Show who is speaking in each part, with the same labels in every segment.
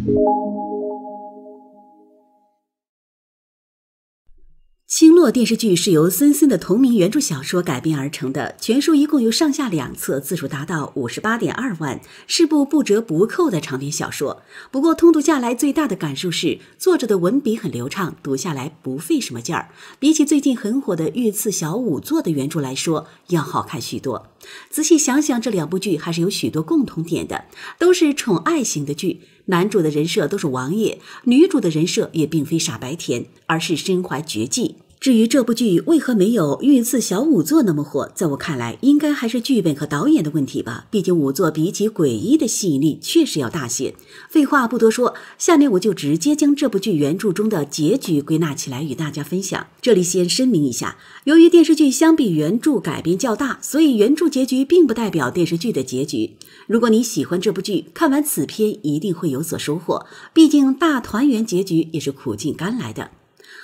Speaker 1: 《星落》电视剧是由森森的同名原著小说改编而成的，全书一共有上下两册，字数达到五十八点二万，是部不折不扣的长篇小说。不过通读下来，最大的感受是作者的文笔很流畅，读下来不费什么劲儿。比起最近很火的《御赐小仵作》的原著来说，要好看许多。仔细想想，这两部剧还是有许多共同点的，都是宠爱型的剧，男主的人设都是王爷，女主的人设也并非傻白甜，而是身怀绝技。至于这部剧为何没有《御赐小仵作》那么火，在我看来，应该还是剧本和导演的问题吧。毕竟仵作比起诡异的吸引力确实要大些。废话不多说，下面我就直接将这部剧原著中的结局归纳起来与大家分享。这里先声明一下，由于电视剧相比原著改编较大，所以原著结局并不代表电视剧的结局。如果你喜欢这部剧，看完此片一定会有所收获。毕竟大团圆结局也是苦尽甘来的。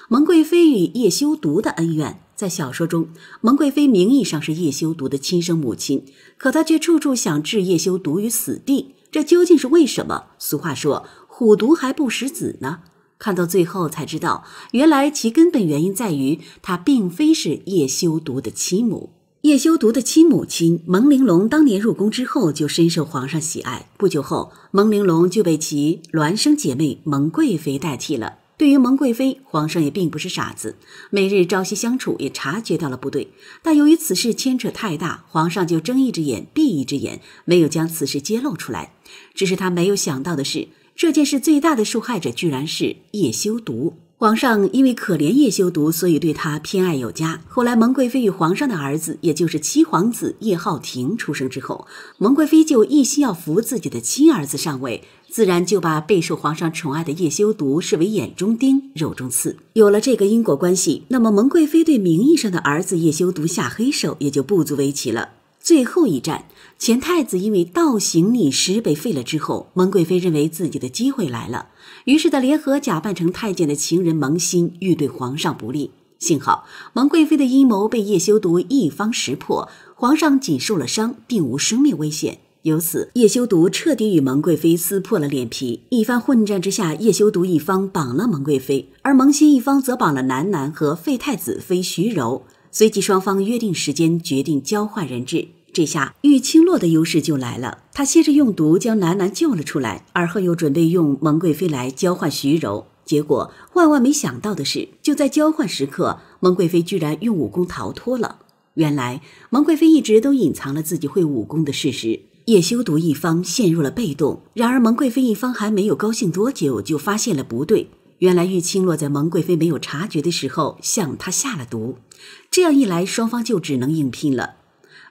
Speaker 1: 蒙贵妃与叶修独的恩怨，在小说中，蒙贵妃名义上是叶修独的亲生母亲，可她却处处想置叶修独于死地，这究竟是为什么？俗话说“虎毒还不食子”呢？看到最后才知道，原来其根本原因在于她并非是叶修独的亲母。叶修独的亲母亲蒙玲珑，当年入宫之后就深受皇上喜爱，不久后，蒙玲珑就被其孪生姐妹蒙贵妃代替了。对于蒙贵妃，皇上也并不是傻子，每日朝夕相处也察觉到了不对，但由于此事牵扯太大，皇上就睁一只眼闭一只眼，没有将此事揭露出来。只是他没有想到的是，这件事最大的受害者居然是叶修独。皇上因为可怜叶修独，所以对他偏爱有加。后来蒙贵妃与皇上的儿子，也就是七皇子叶浩庭出生之后，蒙贵妃就一心要扶自己的亲儿子上位，自然就把备受皇上宠爱的叶修独视为眼中钉、肉中刺。有了这个因果关系，那么蒙贵妃对名义上的儿子叶修独下黑手也就不足为奇了。最后一战。前太子因为倒行逆施被废了之后，蒙贵妃认为自己的机会来了，于是他联合假扮成太监的情人蒙心，欲对皇上不利。幸好蒙贵妃的阴谋被叶修毒一方识破，皇上仅受了伤，并无生命危险。由此，叶修毒彻底与蒙贵妃撕破了脸皮。一番混战之下，叶修毒一方绑了蒙贵妃，而蒙心一方则绑了楠楠和废太子妃徐柔。随即，双方约定时间，决定交换人质。这下玉清洛的优势就来了。他先是用毒将楠楠救了出来，而后又准备用蒙贵妃来交换徐柔。结果万万没想到的是，就在交换时刻，蒙贵妃居然用武功逃脱了。原来蒙贵妃一直都隐藏了自己会武功的事实，叶修毒一方陷入了被动。然而蒙贵妃一方还没有高兴多久，就发现了不对。原来玉清洛在蒙贵妃没有察觉的时候向她下了毒，这样一来，双方就只能硬拼了。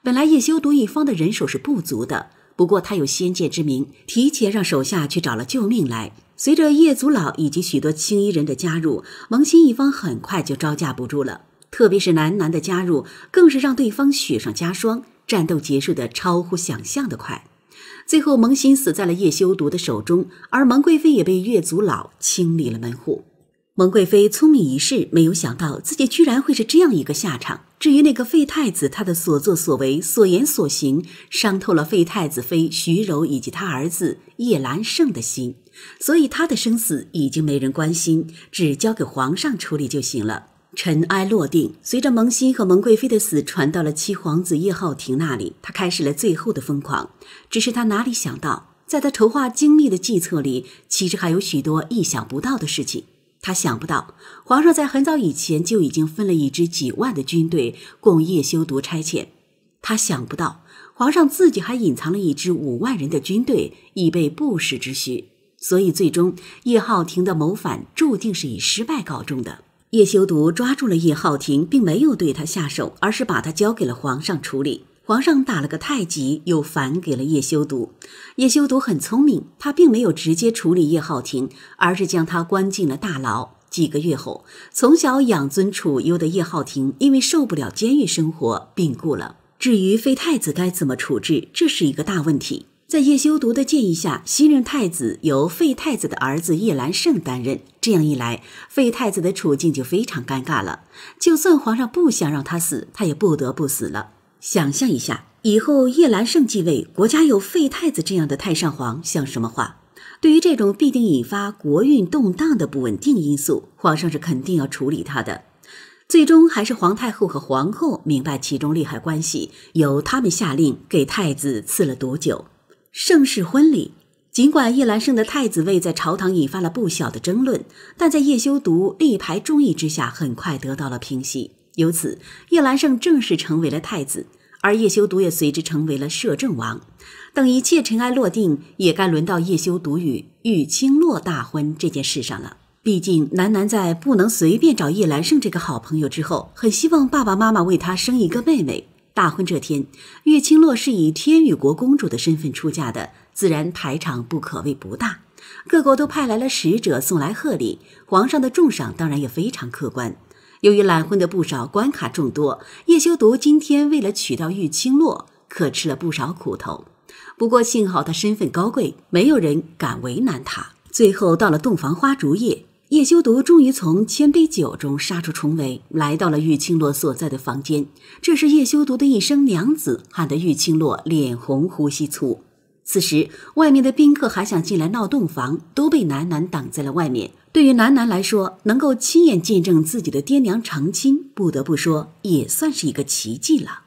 Speaker 1: 本来叶修独一方的人手是不足的，不过他有先见之明，提前让手下去找了救命来。随着叶祖老以及许多青衣人的加入，萌新一方很快就招架不住了。特别是楠楠的加入，更是让对方雪上加霜。战斗结束的超乎想象的快，最后萌新死在了叶修独的手中，而蒙贵妃也被叶祖老清理了门户。蒙贵妃聪明一世，没有想到自己居然会是这样一个下场。至于那个废太子，他的所作所为、所言所行，伤透了废太子妃徐柔以及他儿子叶兰盛的心，所以他的生死已经没人关心，只交给皇上处理就行了。尘埃落定，随着蒙心和蒙贵妃的死传到了七皇子叶浩庭那里，他开始了最后的疯狂。只是他哪里想到，在他筹划精密的计策里，其实还有许多意想不到的事情。他想不到，皇上在很早以前就已经分了一支几万的军队供叶修独差遣。他想不到，皇上自己还隐藏了一支五万人的军队以备不时之需。所以，最终叶浩庭的谋反注定是以失败告终的。叶修独抓住了叶浩庭，并没有对他下手，而是把他交给了皇上处理。皇上打了个太极，又返给了叶修毒。叶修毒很聪明，他并没有直接处理叶浩庭，而是将他关进了大牢。几个月后，从小养尊处优的叶浩庭因为受不了监狱生活，病故了。至于废太子该怎么处置，这是一个大问题。在叶修毒的建议下，新任太子由废太子的儿子叶兰盛担任。这样一来，废太子的处境就非常尴尬了。就算皇上不想让他死，他也不得不死了。想象一下，以后叶兰盛继位，国家有废太子这样的太上皇，像什么话？对于这种必定引发国运动荡的不稳定因素，皇上是肯定要处理他的。最终还是皇太后和皇后明白其中利害关系，由他们下令给太子赐了毒酒。盛世婚礼，尽管叶兰盛的太子位在朝堂引发了不小的争论，但在叶修独力排众议之下，很快得到了平息。由此，叶兰盛正式成为了太子，而叶修独也随之成为了摄政王。等一切尘埃落定，也该轮到叶修独与玉清洛大婚这件事上了。毕竟，楠楠在不能随便找叶兰盛这个好朋友之后，很希望爸爸妈妈为她生一个妹妹。大婚这天，玉清洛是以天羽国公主的身份出嫁的，自然排场不可谓不大。各国都派来了使者送来贺礼，皇上的重赏当然也非常客观。由于揽婚的不少关卡众多，叶修独今天为了娶到玉清洛，可吃了不少苦头。不过幸好他身份高贵，没有人敢为难他。最后到了洞房花烛夜，叶修独终于从千杯酒中杀出重围，来到了玉清洛所在的房间。这是叶修独的一声娘子，喊得玉清洛脸红呼吸粗。此时，外面的宾客还想进来闹洞房，都被楠楠挡在了外面。对于楠楠来说，能够亲眼见证自己的爹娘成亲，不得不说也算是一个奇迹了。